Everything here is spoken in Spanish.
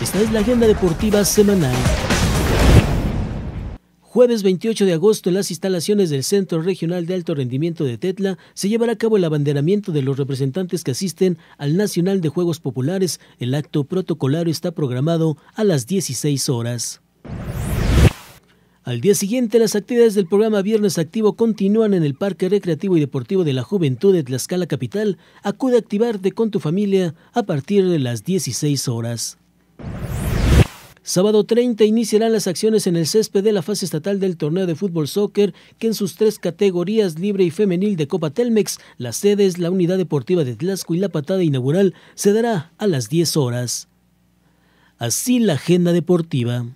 Esta es la agenda deportiva semanal. Jueves 28 de agosto, en las instalaciones del Centro Regional de Alto Rendimiento de Tetla, se llevará a cabo el abanderamiento de los representantes que asisten al Nacional de Juegos Populares. El acto protocolario está programado a las 16 horas. Al día siguiente, las actividades del programa Viernes Activo continúan en el Parque Recreativo y Deportivo de la Juventud de Tlaxcala Capital. Acude a activarte con tu familia a partir de las 16 horas. Sábado 30 iniciarán las acciones en el césped de la fase estatal del torneo de fútbol soccer, que en sus tres categorías libre y femenil de Copa Telmex, las sedes, la unidad deportiva de Tlaxco y la patada inaugural se dará a las 10 horas. Así la agenda deportiva.